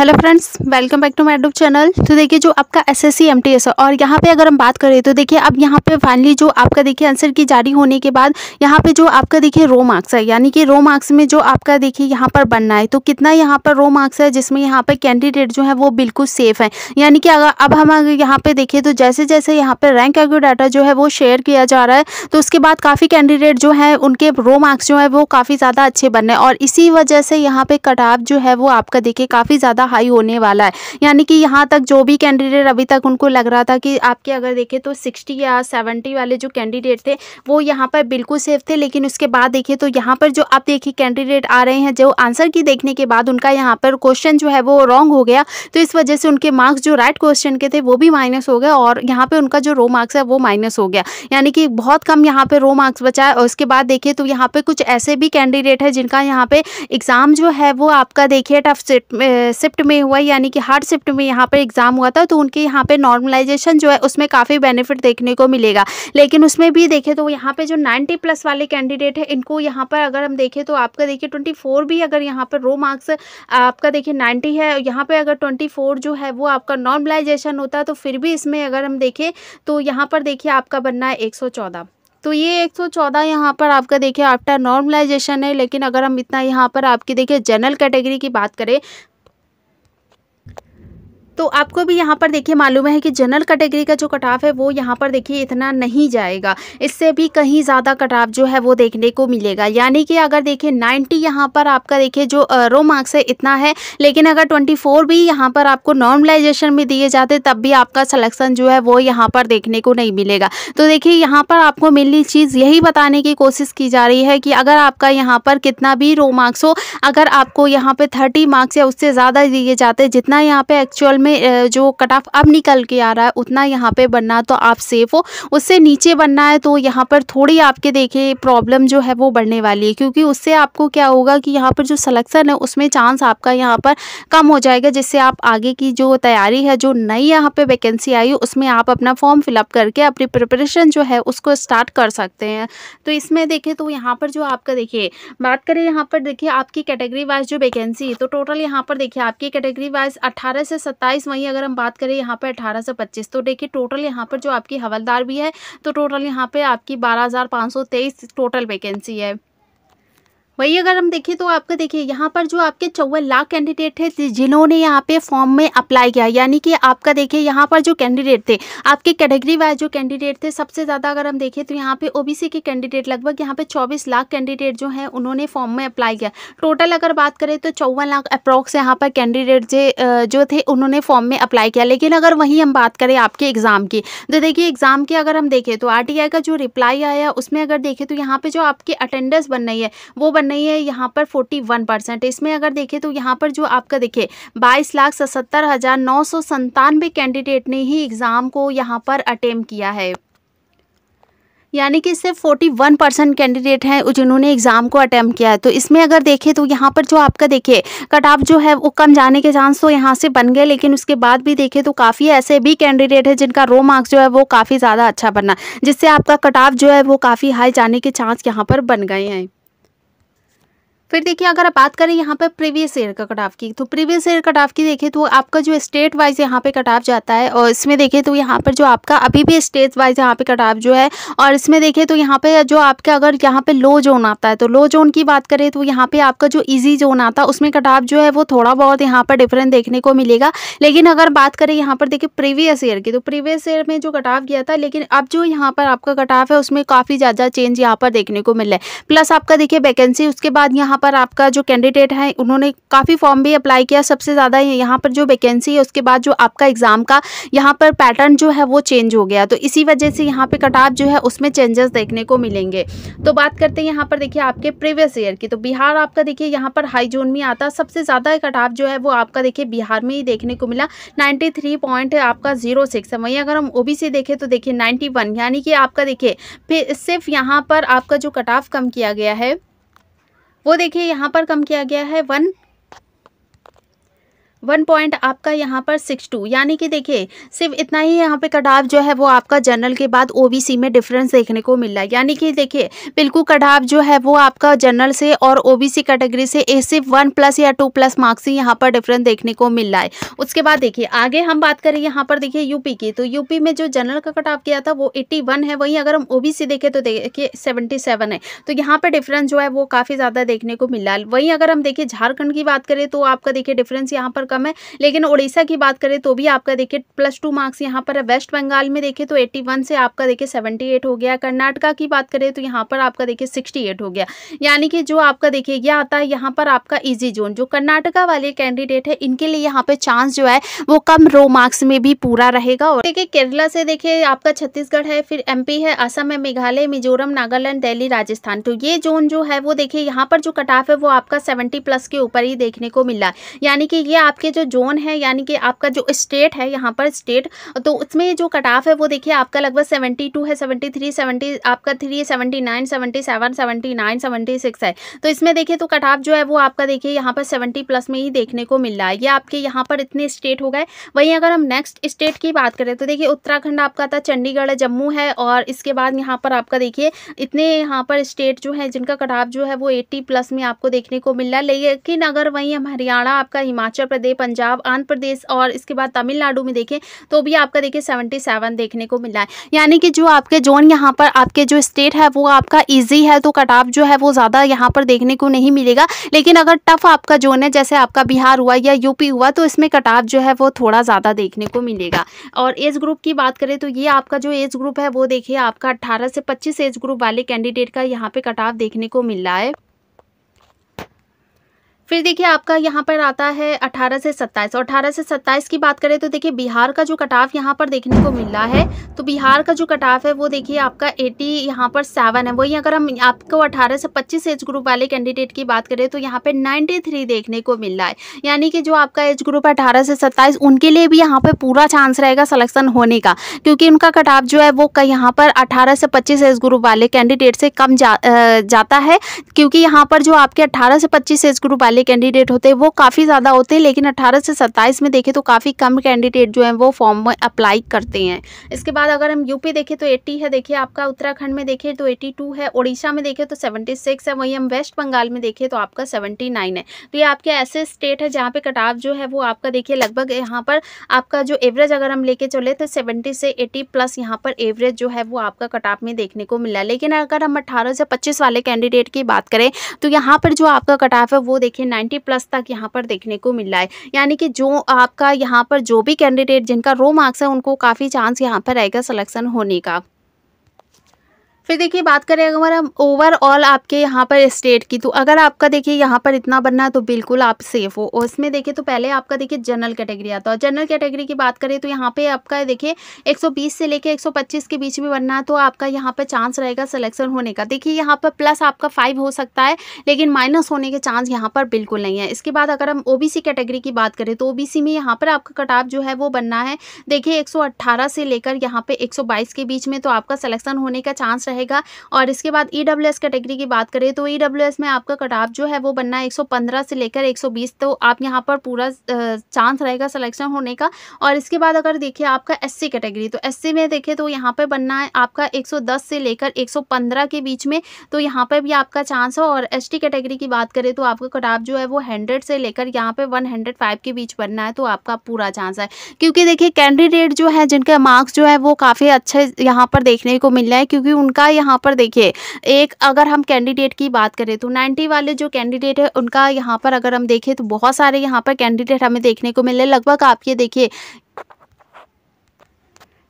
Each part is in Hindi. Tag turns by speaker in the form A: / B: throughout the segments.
A: hello friends welcome back to my YouTube channel तो देखिए जो आपका S S C M T S है और यहाँ पे अगर हम बात करें तो देखिए अब यहाँ पे फाइनली जो आपका देखिए आंसर की जारी होने के बाद यहाँ पे जो आपका देखिए रो मार्क्स है यानी कि रो मार्क्स में जो आपका देखिए यहाँ पर बनना है तो कितना यहाँ पर रो मार्क्स है जिसमें यहाँ पर कैंडिडेट जो है वो बिल्कुल सेफ है यानी कि अगर अब हम अगर यहाँ पर देखिए तो जैसे जैसे यहाँ पर रैंक का डाटा जो है वो शेयर किया जा रहा है तो उसके बाद काफ़ी कैंडिडेट जो है उनके रो मार्क्स जो है वो काफ़ी ज़्यादा अच्छे बन रहे हैं और इसी वजह से यहाँ पर कटाव जो है वो आपका देखिए काफ़ी ज़्यादा हाई होने वाला है यानी कि यहाँ तक जो भी कैंडिडेट अभी तक उनको लग रहा था कि आपके अगर देखें तो सिक्सटी या सेवेंटी वाले जो कैंडिडेट थे वो यहाँ पर बिल्कुल सेफ थे लेकिन उसके बाद देखिए तो यहाँ पर जो आप देखिए कैंडिडेट आ रहे हैं जो आंसर की देखने के बाद उनका यहाँ पर क्वेश्चन जो है वो रॉन्ग हो गया तो इस वजह से उनके मार्क्स जो राइट क्वेश्चन के थे वो भी माइनस हो गए और यहाँ पर उनका जो रो मार्क्स है वो माइनस हो गया यानी कि बहुत कम यहाँ पर रो मार्क्स बचा है और उसके बाद देखिए तो यहाँ पर कुछ ऐसे भी कैंडिडेट है जिनका यहाँ पे एग्ज़ाम जो है वो आपका देखिए टफ शिफ्ट शिफ्ट में हुआ यानी कि हार्ड शिफ्ट में यहाँ पर एग्ज़ाम हुआ था तो उनके यहाँ पे नॉर्मलाइजेशन जो है उसमें काफ़ी बेनिफिट देखने को मिलेगा लेकिन उसमें भी देखें तो यहाँ पे जो 90 प्लस वाले कैंडिडेट हैं इनको यहाँ पर अगर हम देखें तो आपका देखिए ट्वेंटी भी अगर यहाँ पर रो मार्क्स आपका देखिए नाइन्टी है यहाँ पर अगर ट्वेंटी जो है वो आपका नॉर्मलाइजेशन होता तो फिर भी इसमें अगर हम देखें तो यहाँ पर देखिए आपका बनना है एक तो ये 114 सौ चौदह यहाँ पर आपका देखिए आफ्टर नॉर्मलाइजेशन है लेकिन अगर हम इतना यहाँ पर आपकी देखिए जनरल कैटेगरी की बात करें तो आपको भी यहाँ पर देखिए मालूम है कि जनरल कैटेगरी का जो कटाव है वो यहाँ पर देखिए इतना नहीं जाएगा इससे भी कहीं ज़्यादा कटाव जो है वो देखने को मिलेगा यानी कि अगर देखिए नाइन्टी यहाँ पर आपका देखिए जो रो मार्क्स है इतना है लेकिन अगर ट्वेंटी फोर भी यहाँ पर आपको नॉर्मलाइजेशन में दिए जाते तब भी आपका सलेक्शन जो है वो यहाँ पर देखने को नहीं मिलेगा तो देखिए यहाँ पर आपको मिलनी चीज़ यही बताने की कोशिश की जा रही है कि अगर आपका यहाँ पर कितना भी रो मार्क्स हो अगर आपको यहाँ पर थर्टी मार्क्स या उससे ज़्यादा दिए जाते जितना यहाँ पर एक्चुअल में में जो कट ऑफ अब निकल के आ रहा है उतना यहाँ पे बनना तो आप सेफ़ हो उससे नीचे बनना है तो यहाँ पर थोड़ी आपके देखे प्रॉब्लम जो है वो बढ़ने वाली है क्योंकि उससे आपको क्या होगा कि यहाँ पर जो सलेक्शन है उसमें चांस आपका यहाँ पर कम हो जाएगा जिससे आप आगे की जो तैयारी है जो नई यहाँ पर वैकेंसी आई उसमें आप अपना फॉर्म फिलअप करके अपनी प्रिपरेशन जो है उसको स्टार्ट कर सकते हैं तो इसमें देखें तो यहाँ पर जो आपका देखिए बात करें यहाँ पर देखिए आपकी कैटेगरी वाइज जो वैकेंसी है तो टोटल यहाँ पर देखिए आपकी कैटेगरी वाइज 18 से प्राइस वहीं अगर हम बात करें यहाँ पर अठारह से पच्चीस तो देखिए टोटल यहाँ पर जो आपकी हवलदार भी है तो टोटल यहाँ पर आपकी बारह टोटल वैकेंसी है वही अगर हम देखें तो आपका देखिए यहाँ पर जो आपके चौवन लाख कैंडिडेट थे जिन्होंने यहाँ पे फॉर्म में अप्लाई किया यानी कि आपका देखिए यहाँ पर जो कैंडिडेट थे आपके कैटेगरी वाइज जो कैंडिडेट थे सबसे ज़्यादा अगर हम देखें तो यहाँ पे ओबीसी के कैंडिडेट लगभग यहाँ पे 24 लाख कैंडिडेट जो हैं उन्होंने फॉर्म में अप्लाई किया टोटल अगर बात करें तो चौवन लाख अप्रॉक्स यहाँ पर कैंडिडेट जो जो थे उन्होंने फॉर्म में अप्लाई किया लेकिन अगर वहीं हम बात करें आपके एग्ज़ाम की तो देखिए एग्ज़ाम की अगर हम देखें तो आर का जो रिप्लाई आया उसमें अगर देखें तो यहाँ पर जो आपकी अटेंडेंस बन रही है वो बन नहीं है यहाँ पर फोर्टी वन परसेंट इसमें अगर देखें तो यहाँ पर जो आपका देखिए बाईस लाख सतर हज़ार नौ सौ संतानवे कैंडिडेट ने ही एग्ज़ाम को यहाँ पर अटेम्प किया है यानी कि सिर्फ 41 परसेंट कैंडिडेट हैं जिन्होंने एग्ज़ाम को अटैम्प्ट किया है तो इसमें अगर देखें तो यहाँ पर जो आपका देखिए कट ऑफ जो है वो कम जाने के चांस तो यहाँ से बन गए लेकिन उसके बाद भी देखें तो काफ़ी ऐसे भी कैंडिडेट हैं जिनका रो मार्क्स जो है वो काफ़ी ज़्यादा अच्छा बना जिससे आपका कट ऑफ जो है वो काफ़ी हाई जाने के चांस यहाँ पर बन गए हैं फिर देखिए अगर आप बात करें यहाँ पर प्रीवियस ईयर का कट ऑफ की तो प्रीवियस ईयर कट ऑफ की देखें तो आपका जो स्टेट वाइज यहाँ पे कट ऑफ जाता है और इसमें देखें तो यहाँ पर जो आपका अभी भी स्टेट वाइज यहाँ पे कट ऑफ जो है और इसमें देखें तो यहाँ पे जो आपका अगर यहाँ पे लो जोन आता है तो लो जोन की बात करें तो यहाँ पे आपका जो ईजी जोन आता है उसमें कट ऑफ जो है वो थोड़ा बहुत यहाँ पर डिफरेंट देखने को मिलेगा लेकिन अगर बात करें यहाँ पर देखिए प्रीवियस ईयर की तो प्रीवियस ईयर में जो कट ऑफ गया था लेकिन अब जो यहाँ पर आपका कट ऑफ है उसमें काफ़ी ज़्यादा चेंज यहाँ पर देखने को मिल रहा है प्लस आपका देखिए वैकेंसी उसके बाद यहाँ पर आपका जो कैंडिडेट है उन्होंने काफ़ी फॉर्म भी अप्लाई किया सबसे ज़्यादा यहाँ पर जो वैकेंसी है उसके बाद जो आपका एग्ज़ाम का यहाँ पर पैटर्न जो है वो चेंज हो गया तो इसी वजह से यहाँ पर कटाव जो है उसमें चेंजेस देखने को मिलेंगे तो बात करते हैं यहाँ पर देखिए आपके प्रीवियस ईयर की तो बिहार आपका देखिए यहाँ पर हाई जोन में आता सबसे ज़्यादा कटाव जो है वो आपका देखिए बिहार में ही देखने को मिला नाइन्टी पॉइंट आपका जीरो सिक्स है वहीं अगर हम ओ देखें तो देखिए नाइन्टी यानी कि आपका देखिए सिर्फ यहाँ पर आपका जो कटाव कम किया गया है वो देखिए यहाँ पर कम किया गया है वन वन पॉइंट आपका यहाँ पर सिक्स टू यानी कि देखिए सिर्फ इतना ही यहाँ पे कटाव जो है वो आपका जनरल के बाद ओबीसी में डिफरेंस देखने को मिल रहा है यानी कि देखिए बिल्कुल कटाव जो है वो आपका जनरल से और ओबीसी कैटेगरी से सिर्फ वन प्लस या टू प्लस मार्क्स ही यहाँ पर डिफरेंस देखने को मिल रहा है उसके बाद देखिए आगे हम बात करें यहाँ पर देखिए यूपी की तो यूपी में जो जनरल का कटाव किया था वो एट्टी है वहीं अगर हम ओ देखें तो देखिए सेवेंटी है तो यहाँ पर डिफरेंस जो है वो काफ़ी ज़्यादा देखने को मिल रहा है वहीं अगर हम देखिए झारखंड की बात करें तो आपका देखिए डिफरेंस यहाँ पर कम है लेकिन उड़ीसा की बात करें तो भी आपका देखिए प्लस टू मार्क्स यहाँ पर वेस्ट बंगाल में देखिए तो एट्टी से आपका देखिए सेवेंटी हो गया कर्नाटका की बात करें तो यहाँ पर आपका देखिए सिक्सटी हो गया यानी कि जो आपका देखिए यह आता है यहाँ पर आपका इजी जोन जो कर्नाटका वाले कैंडिडेट है इनके लिए यहाँ पे चांस जो है वो कम रो मार्क्स में भी पूरा रहेगा और देखिए केरला से देखिए आपका छत्तीसगढ़ है फिर एमपी है असम है मेघालय मिजोरम नागालैंड दिल्ली राजस्थान तो ये जोन जो है वो देखिए यहाँ पर जो कटाफ है वो आपका सेवेंटी प्लस के ऊपर ही देखने को मिला यानी कि ये आप आपके जो जोन है यानी कि आपका जो स्टेट है यहाँ पर स्टेट तो उसमें जो कट ऑफ है वो देखिए आपका लगभग सेवेंटी टू है सेवेंटी थ्री सेवेंटी आपका three seventy nine seventy seven seventy nine seventy six है तो इसमें देखिए तो कट ऑफ जो है वो आपका देखिए यहाँ पर सेवेंटी प्लस में ही देखने को मिल रहा है ये आपके यहाँ पर इतने स्टेट हो गए वहीं अगर हम नेक्स्ट स्टेट की बात करें तो देखिए उत्तराखंड आपका था चंडीगढ़ जम्मू है और इसके बाद यहाँ पर आपका देखिए इतने यहाँ पर स्टेट जो है जिनका कट ऑफ जो है वो एट्टी प्लस में आपको देखने को मिल रहा है लेकिन अगर वहीं हम हरियाणा आपका हिमाचल प्रदेश करते पंजाब आंध्र प्रदेश और इसके बाद तमिलनाडु में देखें तो भी आपका देखिए सेवेंटी सेवन देखने को मिला है यानी कि जो आपके जोन यहाँ पर आपके जो स्टेट है वो आपका ईजी है तो कटाप जो है वो ज़्यादा यहाँ पर देखने को नहीं मिलेगा लेकिन अगर टफ आपका जोन है जैसे आपका बिहार हुआ या यूपी हुआ तो इसमें कटाव जो है वो थोड़ा ज़्यादा देखने को मिलेगा और एज ग्रुप की बात करें तो ये आपका जो एज ग्रुप है वो देखिए आपका अट्ठारह से पच्चीस एज ग्रुप वाले कैंडिडेट का यहाँ पे कटाव देखने को मिल रहा है फिर देखिए आपका यहाँ पर आता है 18 से सत्ताईस और अठारह से सत्ताईस की बात करें तो देखिए बिहार का जो कटाफ यहाँ पर देखने को मिल रहा है तो बिहार का जो कटाफ है वो देखिए आपका एटी यहाँ पर सेवन है वही अगर हम आपको 18 से पच्चीस एज ग्रुप वाले कैंडिडेट की बात करें तो यहाँ पर 93 देखने को मिल रहा है यानी कि जो आपका एज ग्रुप है अठारह से सत्ताईस उनके लिए भी यहाँ पर पूरा चांस रहेगा सलेक्शन होने का क्योंकि उनका कटाफ जो है वो यहाँ पर अठारह से पच्चीस एज ग्रुप वाले कैंडिडेट से कम जाता है क्योंकि यहाँ पर जो आपके अट्ठारह से पच्चीस एज ग्रुप वाले वाले कैंडिडेट होते हैं वो काफ़ी ज़्यादा होते हैं लेकिन अट्ठारह से सत्ताईस में देखें तो काफ़ी कम कैंडिडेट जो हैं वो फॉर्म में अप्लाई करते हैं इसके बाद अगर हम यूपी देखें तो एट्टी है देखिए आपका उत्तराखंड में देखें तो एट्टी है उड़ीसा में देखें तो सेवेंटी है वहीं हम वेस्ट बंगाल में देखें तो आपका सेवेंटी है तो ये आपके ऐसे स्टेट है जहाँ पर कटाव जो है वो आपका देखिए लगभग यहाँ पर आपका जो एवरेज अगर हम लेके चले तो सेवेंटी से एट्टी प्लस यहाँ पर एवरेज जो है वो आपका कटाव में देखने को मिला लेकिन अगर हम अट्ठारह से पच्चीस वाले कैंडिडेट की बात करें तो यहाँ पर जो आपका कटाव है वो देखिए नाइन्टी प्लस तक यहाँ पर देखने को मिल रहा है यानी कि जो आपका यहाँ पर जो भी कैंडिडेट जिनका रो मार्क्स है उनको काफ़ी चांस यहाँ पर रहेगा सलेक्शन होने का फिर देखिए बात करें अगर हम ओवरऑल आपके यहाँ पर स्टेट की तो अगर आपका देखिए यहाँ पर इतना बनना है तो बिल्कुल आप सेफ हो और इसमें देखिए तो पहले आपका देखिए जनरल कैटेगरी आता है जनरल कैटेगरी की बात करें तो यहाँ पे आपका देखिए 120 से लेके 125 के बीच में बनना है तो आपका यहाँ पर चांस रहेगा सिलेक्शन होने का देखिए यहाँ पर प्लस आपका फाइव हो सकता है लेकिन माइनस होने के चांस यहाँ पर बिल्कुल नहीं है इसके बाद अगर हम ओ कैटेगरी की बात करें तो ओ में यहाँ पर आपका कटाव जो है वो बनना है देखिए एक से लेकर यहाँ पर एक के बीच में तो आपका सलेक्शन होने का चांस रहेगा और इसके बाद ई e कैटेगरी की बात करें तो ई e में आपका कट ऑफ जो है वो बनना है एक से लेकर एक तो आप यहाँ पर पूरा चांस रहेगा सिलेक्शन होने का और इसके बाद अगर देखिए आपका एस कैटेगरी तो एस में देखें तो यहाँ पर बनना है आपका एक से लेकर एक के बीच में तो यहाँ पर भी आपका चांस हो और एस कैटेगरी की बात करें तो आपका कट ऑफ जो है वो हंड्रेड से लेकर यहाँ पे 105 के बीच बनना है तो आपका पूरा चांस है क्योंकि देखिए कैंडिडेट जो है जिनके मार्क्स जो है वो काफ़ी अच्छे यहाँ पर देखने को मिल रहा है क्योंकि उनका इनका यहाँ पर देखिए एक अगर हम कैंडिडेट की बात करें तो नाइन्टी वाले जो कैंडिडेट है उनका यहाँ पर अगर हम देखें तो बहुत सारे यहाँ पर कैंडिडेट हमें देखने को मिले लगभग आप ये देखिए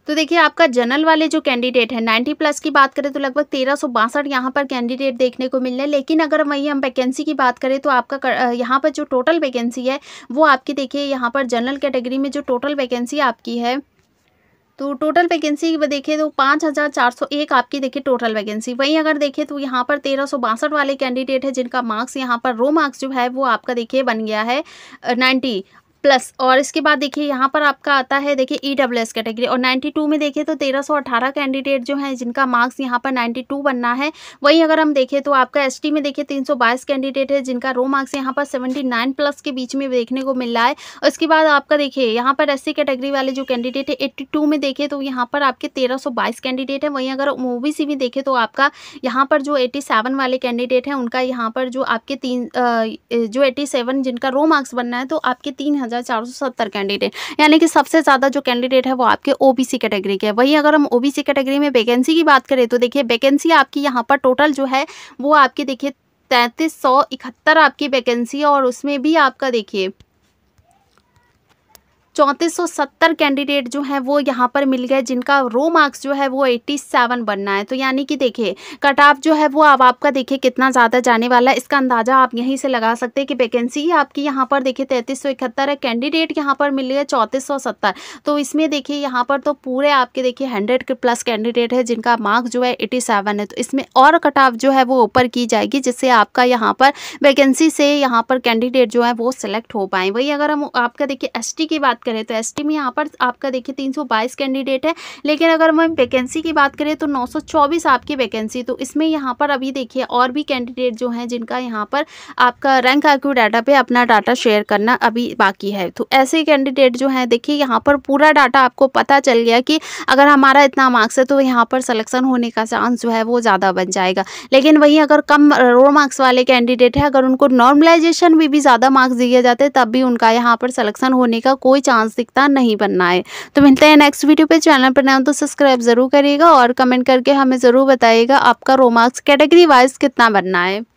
A: तो देखिए आपका जनरल वाले जो कैंडिडेट है 90 प्लस की बात करें तो लगभग तेरह सौ बासठ यहाँ पर कैंडिडेट देखने को मिल रहे हैं लेकिन अगर वही हम वैकेंसी की बात करें तो आपका यहाँ पर जो टोटल वैकेंसी है वो आपकी देखिए यहाँ पर जनरल कैटेगरी में जो टोटल वैकेंसी आपकी है तो टोटल वैकेंसी देखें तो पाँच हज़ार चार सौ एक आपकी देखिए टोटल वैकेंसी वहीं अगर देखें तो यहाँ पर तेरह सौ बासठ वाले कैंडिडेट है जिनका मार्क्स यहाँ पर रो मार्क्स जो है वो आपका देखिए बन गया है नाइन्टी प्लस और इसके बाद देखिए यहाँ पर आपका आता है देखिए ई डब्ल्यू एस कैटेगरी और 92 में देखिए तो 1318 कैंडिडेट जो हैं जिनका मार्क्स यहाँ पर 92 बनना है वहीं अगर हम देखें तो आपका एसटी में देखिए 322 कैंडिडेट है जिनका रो मार्क्स यहाँ पर 79 प्लस के बीच में देखने को मिल रहा है और इसके बाद आपका देखिए यहाँ पर एस कैटेगरी वाले जो कैंडिडेट है एट्टी में देखे तो यहाँ पर आपके तेरह कैंडिडेट है वहीं अगर ओ में देखें तो आपका यहाँ पर जो एट्टी वाले कैंडिडेट हैं उनका यहाँ पर जो आपके तीन जो एट्टी जिनका रो मार्क्स बनना है तो आपके तीन कैंडिडेट यानी कि सबसे ज़्यादा जो कैंडिडेट है वो आपके ओबीसी कैटेगरी के है वहीं अगर हम ओबीसी कैटेगरी में वैकेंसी की बात करें तो देखिए वैकेंसी आपकी यहाँ पर टोटल जो है वो आपके देखिए तैंतीस सौ इकहत्तर आपकी वैकेंसी है और उसमें भी आपका देखिए चौंतीस कैंडिडेट जो हैं वो यहाँ पर मिल गए जिनका रो मार्क्स जो है वो 87 बनना है तो यानी कि देखिए कट ऑफ जो है वो अब आपका देखिए कितना ज़्यादा जाने वाला है इसका अंदाज़ा आप यहीं से लगा सकते हैं कि वैकेंसी आपकी यहाँ पर देखिए तैंतीस है कैंडिडेट यहाँ पर मिल गए चौंतीस तो इसमें देखिए यहाँ पर तो पूरे आपके देखिए हंड्रेड के प्लस कैंडिडेट है जिनका मार्क्स जो है एटी है तो इसमें और कट ऑफ जो है वो ऊपर की जाएगी जिससे आपका यहाँ पर वैकेंसी से यहाँ पर कैंडिडेट जो है वो सिलेक्ट हो पाए वही अगर हम आपका देखिए एस की बात करें करें तो एसटी में यहाँ पर आपका देखिए तीन कैंडिडेट है लेकिन अगर हम वैकेंसी की बात करें तो नौ आपकी वैकेंसी तो इसमें यहाँ पर अभी देखिए और भी कैंडिडेट जो हैं जिनका यहाँ पर आपका रैंक आईक्यू डाटा पे अपना डाटा शेयर करना अभी बाकी है तो ऐसे कैंडिडेट जो हैं देखिए यहाँ पर पूरा डाटा आपको पता चल गया कि अगर हमारा इतना मार्क्स है तो यहाँ पर सलेक्शन होने का चांस जो है वो ज़्यादा बन जाएगा लेकिन वहीं अगर कम रो मार्क्स वाले कैंडिडेट हैं अगर उनको नॉर्मलाइजेशन में भी ज़्यादा मार्क्स दिए जाते तब भी उनका यहाँ पर सलेक्शन होने का कोई चांस दिखता नहीं बनना है तो मिलते हैं नेक्स्ट वीडियो पे चैनल पर नाम तो सब्सक्राइब ज़रूर करिएगा और कमेंट करके हमें ज़रूर बताइएगा आपका रोमार्क्स कैटेगरी वाइज कितना बनना है